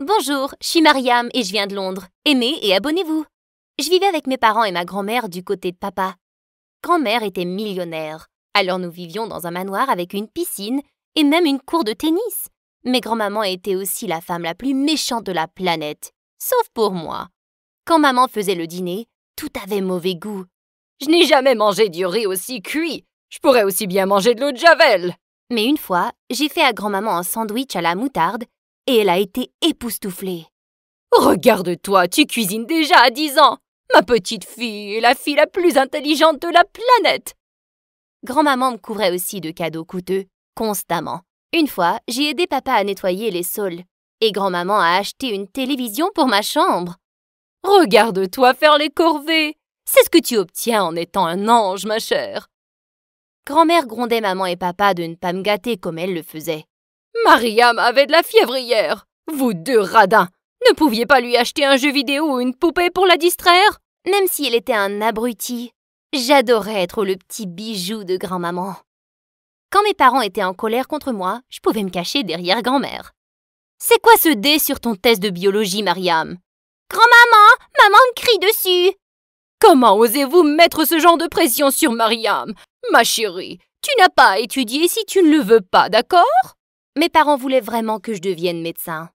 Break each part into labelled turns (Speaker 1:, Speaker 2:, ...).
Speaker 1: Bonjour, je suis Mariam et je viens de Londres. Aimez et abonnez-vous. Je vivais avec mes parents et ma grand-mère du côté de papa. Grand-mère était millionnaire, alors nous vivions dans un manoir avec une piscine et même une cour de tennis. Mais grand-maman était aussi la femme la plus méchante de la planète, sauf pour moi. Quand maman faisait le dîner, tout avait mauvais goût. Je n'ai jamais mangé du riz aussi cuit. Je pourrais aussi bien manger de l'eau de javel. Mais une fois, j'ai fait à grand-maman un sandwich à la moutarde et elle a été époustouflée. Regarde-toi, tu cuisines déjà à dix ans. Ma petite fille est la fille la plus intelligente de la planète. Grand-maman me couvrait aussi de cadeaux coûteux, constamment. Une fois, j'ai aidé papa à nettoyer les sols. et grand-maman a acheté une télévision pour ma chambre. Regarde-toi faire les corvées. C'est ce que tu obtiens en étant un ange, ma chère. Grand-mère grondait maman et papa de ne pas me gâter comme elle le faisait. Mariam avait de la fièvre hier. Vous deux radins. Ne pouviez pas lui acheter un jeu vidéo ou une poupée pour la distraire Même si elle était un abruti, j'adorais être le petit bijou de grand-maman. Quand mes parents étaient en colère contre moi, je pouvais me cacher derrière grand-mère. C'est quoi ce dé sur ton test de biologie, Mariam Grand-maman, maman me crie dessus Comment osez-vous mettre ce genre de pression sur Mariam Ma chérie, tu n'as pas à étudier si tu ne le veux pas, d'accord mes parents voulaient vraiment que je devienne médecin.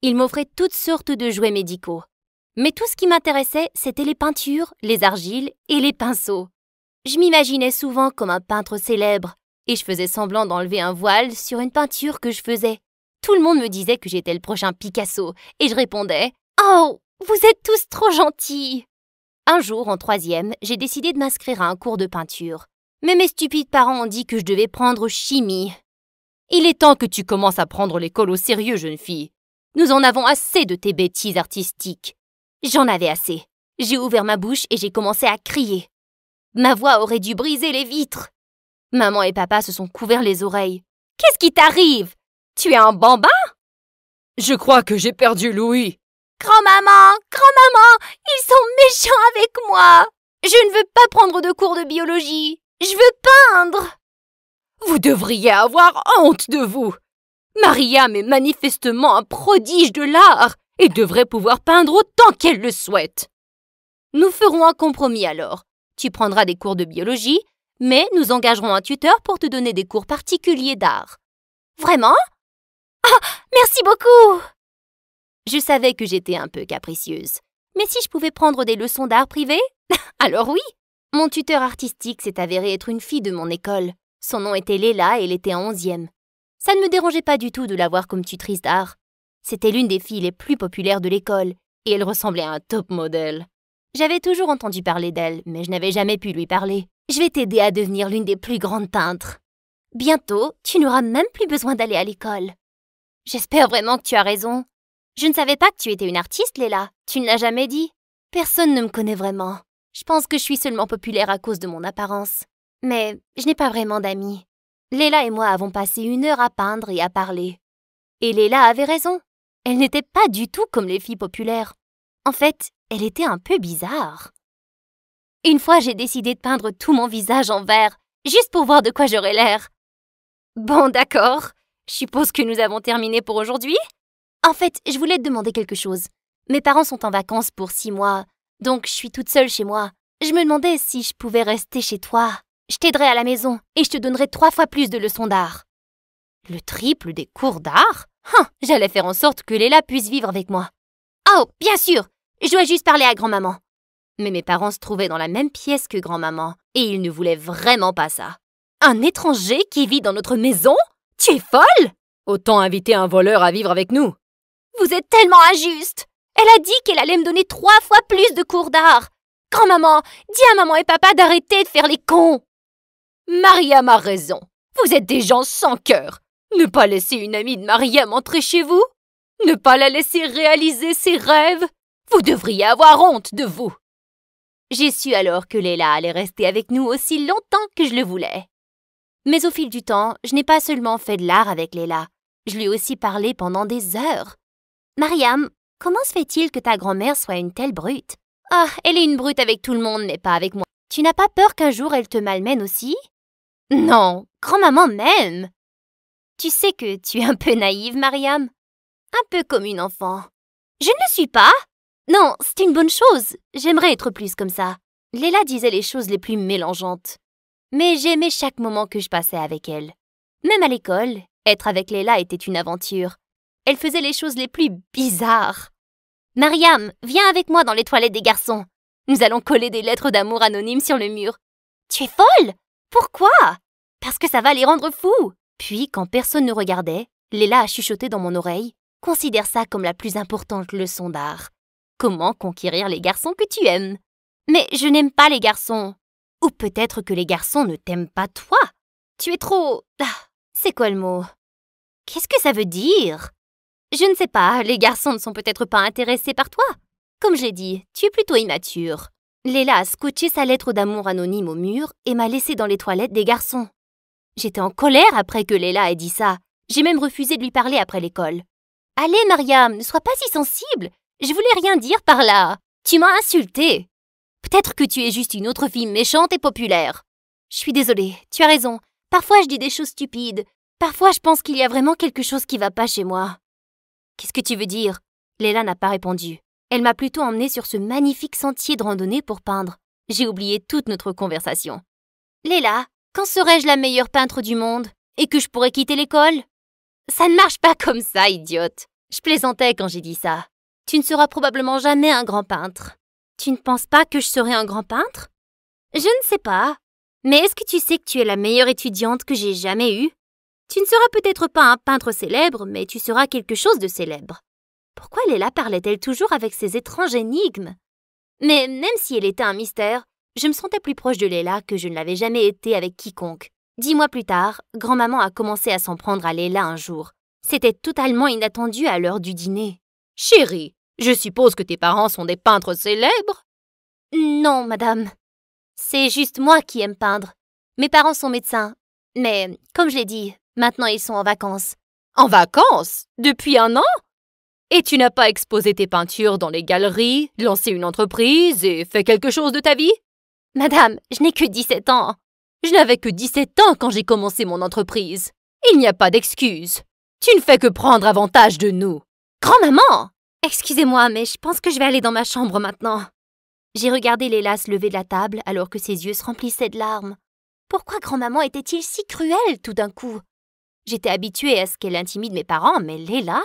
Speaker 1: Ils m'offraient toutes sortes de jouets médicaux. Mais tout ce qui m'intéressait, c'était les peintures, les argiles et les pinceaux. Je m'imaginais souvent comme un peintre célèbre, et je faisais semblant d'enlever un voile sur une peinture que je faisais. Tout le monde me disait que j'étais le prochain Picasso, et je répondais Oh, vous êtes tous trop gentils Un jour, en troisième, j'ai décidé de m'inscrire à un cours de peinture. Mais mes stupides parents ont dit que je devais prendre chimie, il est temps que tu commences à prendre l'école au sérieux, jeune fille. Nous en avons assez de tes bêtises artistiques. J'en avais assez. J'ai ouvert ma bouche et j'ai commencé à crier. Ma voix aurait dû briser les vitres. Maman et papa se sont couverts les oreilles. Qu'est-ce qui t'arrive Tu es un bambin Je crois que j'ai perdu Louis. Grand-maman, grand-maman, ils sont méchants avec moi. Je ne veux pas prendre de cours de biologie. Je veux peindre devriez avoir honte de vous. Mariam est manifestement un prodige de l'art et devrait pouvoir peindre autant qu'elle le souhaite. Nous ferons un compromis alors. Tu prendras des cours de biologie, mais nous engagerons un tuteur pour te donner des cours particuliers d'art. Vraiment Ah, merci beaucoup Je savais que j'étais un peu capricieuse. Mais si je pouvais prendre des leçons d'art privées Alors oui Mon tuteur artistique s'est avéré être une fille de mon école. Son nom était Léla et elle était en onzième. Ça ne me dérangeait pas du tout de la voir comme tutrice d'art. C'était l'une des filles les plus populaires de l'école, et elle ressemblait à un top modèle. J'avais toujours entendu parler d'elle, mais je n'avais jamais pu lui parler. Je vais t'aider à devenir l'une des plus grandes peintres. Bientôt, tu n'auras même plus besoin d'aller à l'école. J'espère vraiment que tu as raison. Je ne savais pas que tu étais une artiste, Léla. Tu ne l'as jamais dit. Personne ne me connaît vraiment. Je pense que je suis seulement populaire à cause de mon apparence. Mais je n'ai pas vraiment d'amis. Léla et moi avons passé une heure à peindre et à parler. Et Léla avait raison. Elle n'était pas du tout comme les filles populaires. En fait, elle était un peu bizarre. Une fois, j'ai décidé de peindre tout mon visage en vert, juste pour voir de quoi j'aurais l'air. Bon, d'accord. Je suppose que nous avons terminé pour aujourd'hui. En fait, je voulais te demander quelque chose. Mes parents sont en vacances pour six mois, donc je suis toute seule chez moi. Je me demandais si je pouvais rester chez toi. Je t'aiderai à la maison et je te donnerai trois fois plus de leçons d'art. Le triple des cours d'art hein, J'allais faire en sorte que Léla puisse vivre avec moi. Oh, bien sûr Je dois juste parler à grand-maman. Mais mes parents se trouvaient dans la même pièce que grand-maman et ils ne voulaient vraiment pas ça. Un étranger qui vit dans notre maison Tu es folle Autant inviter un voleur à vivre avec nous. Vous êtes tellement injuste Elle a dit qu'elle allait me donner trois fois plus de cours d'art. Grand-maman, dis à maman et papa d'arrêter de faire les cons Mariam a raison. Vous êtes des gens sans cœur. Ne pas laisser une amie de Mariam entrer chez vous Ne pas la laisser réaliser ses rêves Vous devriez avoir honte de vous J'ai su alors que Leila allait rester avec nous aussi longtemps que je le voulais. Mais au fil du temps, je n'ai pas seulement fait de l'art avec Leila, je lui ai aussi parlé pendant des heures. Mariam, comment se fait-il que ta grand-mère soit une telle brute Ah, elle est une brute avec tout le monde, mais pas avec moi. Tu n'as pas peur qu'un jour elle te malmène aussi non, grand-maman m'aime. Tu sais que tu es un peu naïve, Mariam. Un peu comme une enfant. Je ne le suis pas. Non, c'est une bonne chose. J'aimerais être plus comme ça. Léla disait les choses les plus mélangeantes. Mais j'aimais chaque moment que je passais avec elle. Même à l'école, être avec Léla était une aventure. Elle faisait les choses les plus bizarres. Mariam, viens avec moi dans les toilettes des garçons. Nous allons coller des lettres d'amour anonymes sur le mur. Tu es folle pourquoi Parce que ça va les rendre fous Puis, quand personne ne regardait, Léla a chuchoté dans mon oreille Considère ça comme la plus importante leçon d'art. Comment conquérir les garçons que tu aimes Mais je n'aime pas les garçons Ou peut-être que les garçons ne t'aiment pas toi Tu es trop. Ah, c'est quoi le mot Qu'est-ce que ça veut dire Je ne sais pas, les garçons ne sont peut-être pas intéressés par toi. Comme j'ai dit, tu es plutôt immature. Léla a scotché sa lettre d'amour anonyme au mur et m'a laissé dans les toilettes des garçons. J'étais en colère après que Léla ait dit ça. J'ai même refusé de lui parler après l'école. Allez, Mariam, ne sois pas si sensible. Je voulais rien dire par là. Tu m'as insultée. Peut-être que tu es juste une autre fille méchante et populaire. Je suis désolée, tu as raison. Parfois je dis des choses stupides. Parfois je pense qu'il y a vraiment quelque chose qui va pas chez moi. Qu'est-ce que tu veux dire Léla n'a pas répondu. Elle m'a plutôt emmenée sur ce magnifique sentier de randonnée pour peindre. J'ai oublié toute notre conversation. Léla, quand serai-je la meilleure peintre du monde Et que je pourrai quitter l'école Ça ne marche pas comme ça, idiote. Je plaisantais quand j'ai dit ça. Tu ne seras probablement jamais un grand peintre. Tu ne penses pas que je serai un grand peintre Je ne sais pas. Mais est-ce que tu sais que tu es la meilleure étudiante que j'ai jamais eue Tu ne seras peut-être pas un peintre célèbre, mais tu seras quelque chose de célèbre. Pourquoi Léla parlait-elle toujours avec ces étranges énigmes Mais même si elle était un mystère, je me sentais plus proche de Léla que je ne l'avais jamais été avec quiconque. Dix mois plus tard, grand-maman a commencé à s'en prendre à Léla un jour. C'était totalement inattendu à l'heure du dîner. Chérie, je suppose que tes parents sont des peintres célèbres Non, madame. C'est juste moi qui aime peindre. Mes parents sont médecins. Mais, comme je l'ai dit, maintenant ils sont en vacances. En vacances Depuis un an et tu n'as pas exposé tes peintures dans les galeries, lancé une entreprise et fait quelque chose de ta vie Madame, je n'ai que 17 ans. Je n'avais que 17 ans quand j'ai commencé mon entreprise. Il n'y a pas d'excuse. Tu ne fais que prendre avantage de nous. Grand-maman Excusez-moi, mais je pense que je vais aller dans ma chambre maintenant. J'ai regardé se lever de la table alors que ses yeux se remplissaient de larmes. Pourquoi grand-maman était-il si cruel tout d'un coup J'étais habituée à ce qu'elle intimide mes parents, mais Léla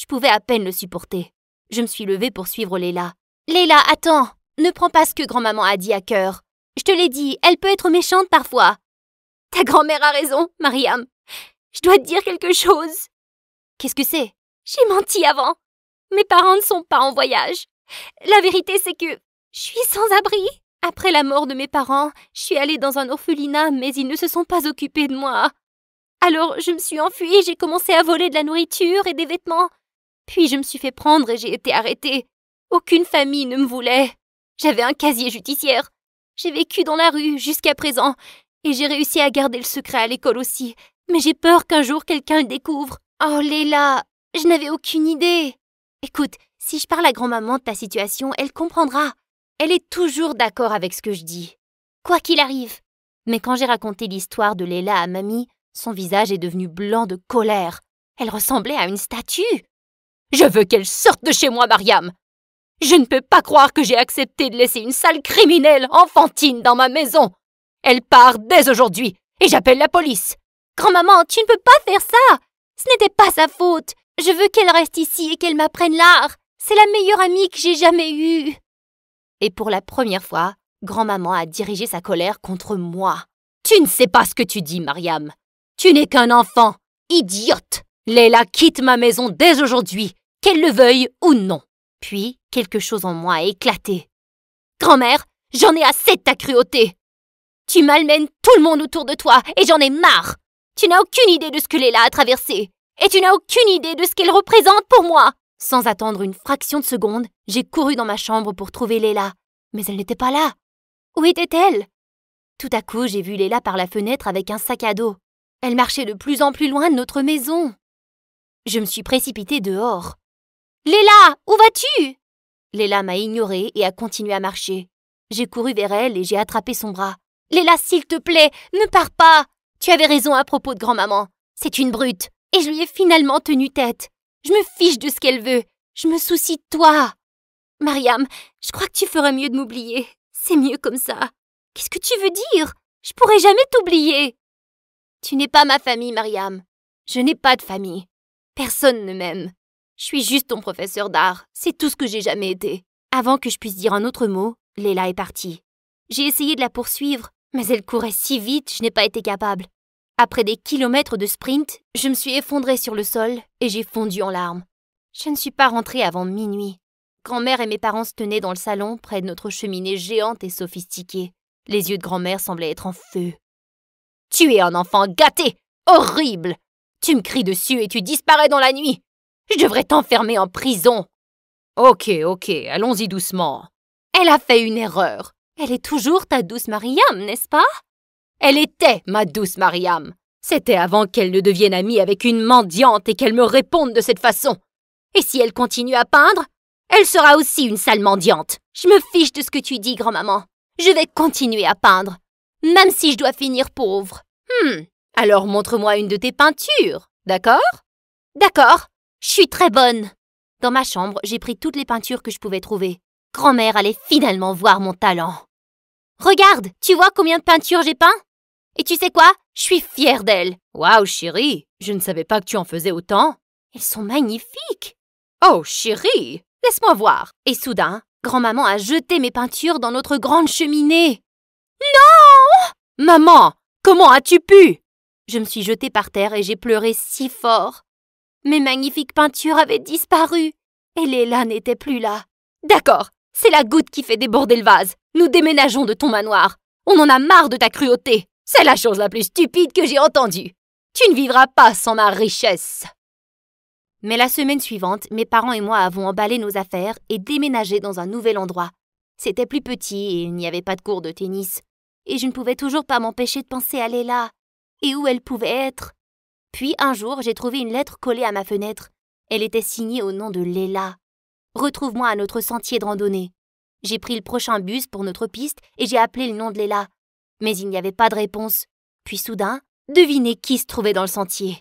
Speaker 1: je pouvais à peine le supporter. Je me suis levée pour suivre Léla. Léla, attends Ne prends pas ce que grand-maman a dit à cœur. Je te l'ai dit, elle peut être méchante parfois. Ta grand-mère a raison, Mariam. Je dois te dire quelque chose. Qu'est-ce que c'est J'ai menti avant. Mes parents ne sont pas en voyage. La vérité, c'est que je suis sans abri. Après la mort de mes parents, je suis allée dans un orphelinat, mais ils ne se sont pas occupés de moi. Alors je me suis enfuie et j'ai commencé à voler de la nourriture et des vêtements. Puis je me suis fait prendre et j'ai été arrêtée. Aucune famille ne me voulait. J'avais un casier judiciaire. J'ai vécu dans la rue jusqu'à présent, et j'ai réussi à garder le secret à l'école aussi. Mais j'ai peur qu'un jour quelqu'un le découvre. Oh Léla, je n'avais aucune idée. Écoute, si je parle à grand-maman de ta situation, elle comprendra. Elle est toujours d'accord avec ce que je dis. Quoi qu'il arrive. Mais quand j'ai raconté l'histoire de Léla à mamie, son visage est devenu blanc de colère. Elle ressemblait à une statue. Je veux qu'elle sorte de chez moi, Mariam. Je ne peux pas croire que j'ai accepté de laisser une sale criminelle enfantine dans ma maison. Elle part dès aujourd'hui, et j'appelle la police. Grand-maman, tu ne peux pas faire ça. Ce n'était pas sa faute. Je veux qu'elle reste ici et qu'elle m'apprenne l'art. C'est la meilleure amie que j'ai jamais eue. Et pour la première fois, grand-maman a dirigé sa colère contre moi. Tu ne sais pas ce que tu dis, Mariam. Tu n'es qu'un enfant. Idiote. Leila quitte ma maison dès aujourd'hui qu'elle le veuille ou non. Puis quelque chose en moi a éclaté. Grand-mère, j'en ai assez de ta cruauté. Tu malmènes tout le monde autour de toi et j'en ai marre. Tu n'as aucune idée de ce que Léla a traversé et tu n'as aucune idée de ce qu'elle représente pour moi. Sans attendre une fraction de seconde, j'ai couru dans ma chambre pour trouver Léla, mais elle n'était pas là. Où était-elle Tout à coup, j'ai vu Léla par la fenêtre avec un sac à dos. Elle marchait de plus en plus loin de notre maison. Je me suis précipitée dehors. Léla, où vas-tu Léla m'a ignorée et a continué à marcher. J'ai couru vers elle et j'ai attrapé son bras. Léla, s'il te plaît, ne pars pas Tu avais raison à propos de grand-maman. C'est une brute. Et je lui ai finalement tenu tête. Je me fiche de ce qu'elle veut. Je me soucie de toi. Mariam, je crois que tu ferais mieux de m'oublier. C'est mieux comme ça. Qu'est-ce que tu veux dire Je pourrais jamais t'oublier. Tu n'es pas ma famille, Mariam. Je n'ai pas de famille. Personne ne m'aime. Je suis juste ton professeur d'art, c'est tout ce que j'ai jamais été. Avant que je puisse dire un autre mot, Léla est partie. J'ai essayé de la poursuivre, mais elle courait si vite, je n'ai pas été capable. Après des kilomètres de sprint, je me suis effondrée sur le sol et j'ai fondu en larmes. Je ne suis pas rentrée avant minuit. Grand-mère et mes parents se tenaient dans le salon près de notre cheminée géante et sophistiquée. Les yeux de grand-mère semblaient être en feu. Tu es un enfant gâté Horrible Tu me cries dessus et tu disparais dans la nuit je devrais t'enfermer en prison. Ok, ok, allons-y doucement. Elle a fait une erreur. Elle est toujours ta douce Mariam, n'est-ce pas Elle était ma douce Mariam. C'était avant qu'elle ne devienne amie avec une mendiante et qu'elle me réponde de cette façon. Et si elle continue à peindre, elle sera aussi une sale mendiante. Je me fiche de ce que tu dis, grand-maman. Je vais continuer à peindre, même si je dois finir pauvre. Hum, alors montre-moi une de tes peintures, d'accord D'accord, je suis très bonne. Dans ma chambre, j'ai pris toutes les peintures que je pouvais trouver. Grand-mère allait finalement voir mon talent. Regarde, tu vois combien de peintures j'ai peint Et tu sais quoi Je suis fière d'elles !»« Waouh, chérie, je ne savais pas que tu en faisais autant. Elles sont magnifiques. Oh, chérie, laisse-moi voir. Et soudain, grand-maman a jeté mes peintures dans notre grande cheminée. Non Maman, comment as-tu pu Je me suis jetée par terre et j'ai pleuré si fort. Mes magnifiques peintures avaient disparu. Et Léla n'était plus là. D'accord, c'est la goutte qui fait déborder le vase. Nous déménageons de ton manoir. On en a marre de ta cruauté. C'est la chose la plus stupide que j'ai entendue. Tu ne vivras pas sans ma richesse. Mais la semaine suivante, mes parents et moi avons emballé nos affaires et déménagé dans un nouvel endroit. C'était plus petit et il n'y avait pas de cours de tennis. Et je ne pouvais toujours pas m'empêcher de penser à Léla. Et où elle pouvait être puis un jour, j'ai trouvé une lettre collée à ma fenêtre. Elle était signée au nom de Léla. Retrouve-moi à notre sentier de randonnée. J'ai pris le prochain bus pour notre piste et j'ai appelé le nom de Léla. Mais il n'y avait pas de réponse. Puis soudain, devinez qui se trouvait dans le sentier.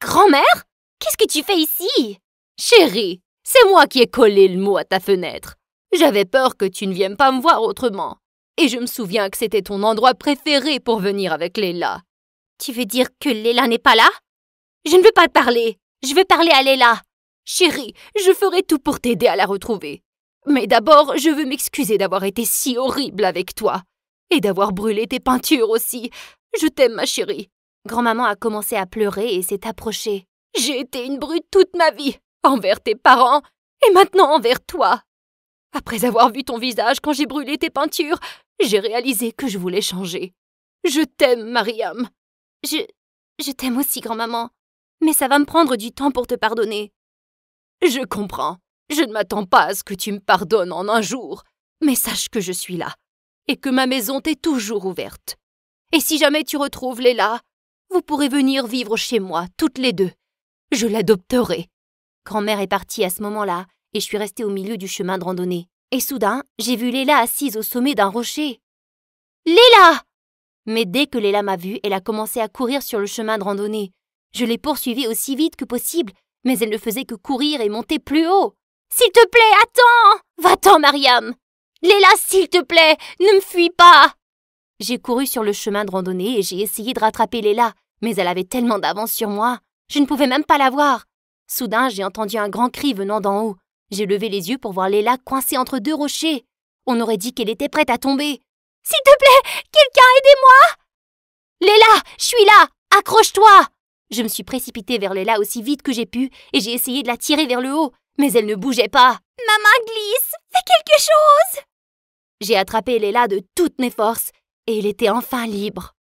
Speaker 1: Grand-mère Qu'est-ce que tu fais ici Chérie, c'est moi qui ai collé le mot à ta fenêtre. J'avais peur que tu ne viennes pas me voir autrement. Et je me souviens que c'était ton endroit préféré pour venir avec Léla. Tu veux dire que Léla n'est pas là Je ne veux pas parler. Je veux parler à Léla. Chérie, je ferai tout pour t'aider à la retrouver. Mais d'abord, je veux m'excuser d'avoir été si horrible avec toi. Et d'avoir brûlé tes peintures aussi. Je t'aime, ma chérie. Grand-maman a commencé à pleurer et s'est approchée. J'ai été une brute toute ma vie, envers tes parents, et maintenant envers toi. Après avoir vu ton visage quand j'ai brûlé tes peintures, j'ai réalisé que je voulais changer. Je t'aime, Mariam. Je. Je t'aime aussi, grand-maman. Mais ça va me prendre du temps pour te pardonner. Je comprends. Je ne m'attends pas à ce que tu me pardonnes en un jour. Mais sache que je suis là. Et que ma maison t'est toujours ouverte. Et si jamais tu retrouves Léla, vous pourrez venir vivre chez moi, toutes les deux. Je l'adopterai. Grand-mère est partie à ce moment-là, et je suis restée au milieu du chemin de randonnée. Et soudain, j'ai vu Léla assise au sommet d'un rocher. Léla mais dès que Léla m'a vue, elle a commencé à courir sur le chemin de randonnée. Je l'ai poursuivie aussi vite que possible, mais elle ne faisait que courir et monter plus haut. S'il te plaît, attends Va-t'en, Mariam Léla, s'il te plaît, ne me fuis pas J'ai couru sur le chemin de randonnée et j'ai essayé de rattraper Léla, mais elle avait tellement d'avance sur moi, je ne pouvais même pas la voir. Soudain, j'ai entendu un grand cri venant d'en haut. J'ai levé les yeux pour voir Léla coincée entre deux rochers. On aurait dit qu'elle était prête à tomber. S'il te plaît, quelqu'un aidez-moi Léla, je suis là Accroche-toi Je me suis précipitée vers Léla aussi vite que j'ai pu et j'ai essayé de la tirer vers le haut, mais elle ne bougeait pas. Ma main glisse Fais quelque chose J'ai attrapé Léla de toutes mes forces et elle était enfin libre.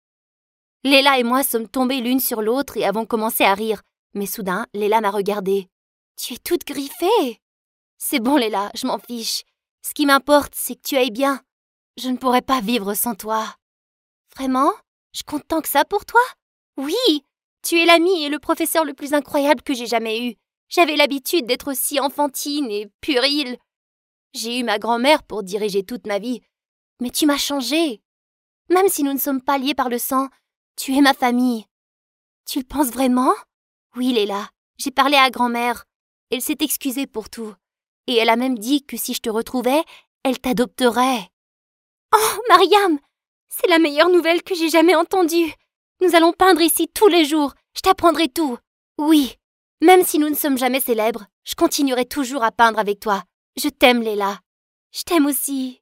Speaker 1: Léla et moi sommes tombées l'une sur l'autre et avons commencé à rire. Mais soudain, Léla m'a regardée. Tu es toute griffée C'est bon, Léla, je m'en fiche. Ce qui m'importe, c'est que tu ailles bien. Je ne pourrais pas vivre sans toi. Vraiment Je compte tant que ça pour toi Oui Tu es l'ami et le professeur le plus incroyable que j'ai jamais eu. J'avais l'habitude d'être si enfantine et puérile. J'ai eu ma grand-mère pour diriger toute ma vie. Mais tu m'as changée. Même si nous ne sommes pas liés par le sang, tu es ma famille. Tu le penses vraiment Oui, Léla. J'ai parlé à grand-mère. Elle s'est excusée pour tout. Et elle a même dit que si je te retrouvais, elle t'adopterait. Oh, Mariam C'est la meilleure nouvelle que j'ai jamais entendue. Nous allons peindre ici tous les jours. Je t'apprendrai tout. Oui, même si nous ne sommes jamais célèbres, je continuerai toujours à peindre avec toi. Je t'aime, Léla. Je t'aime aussi.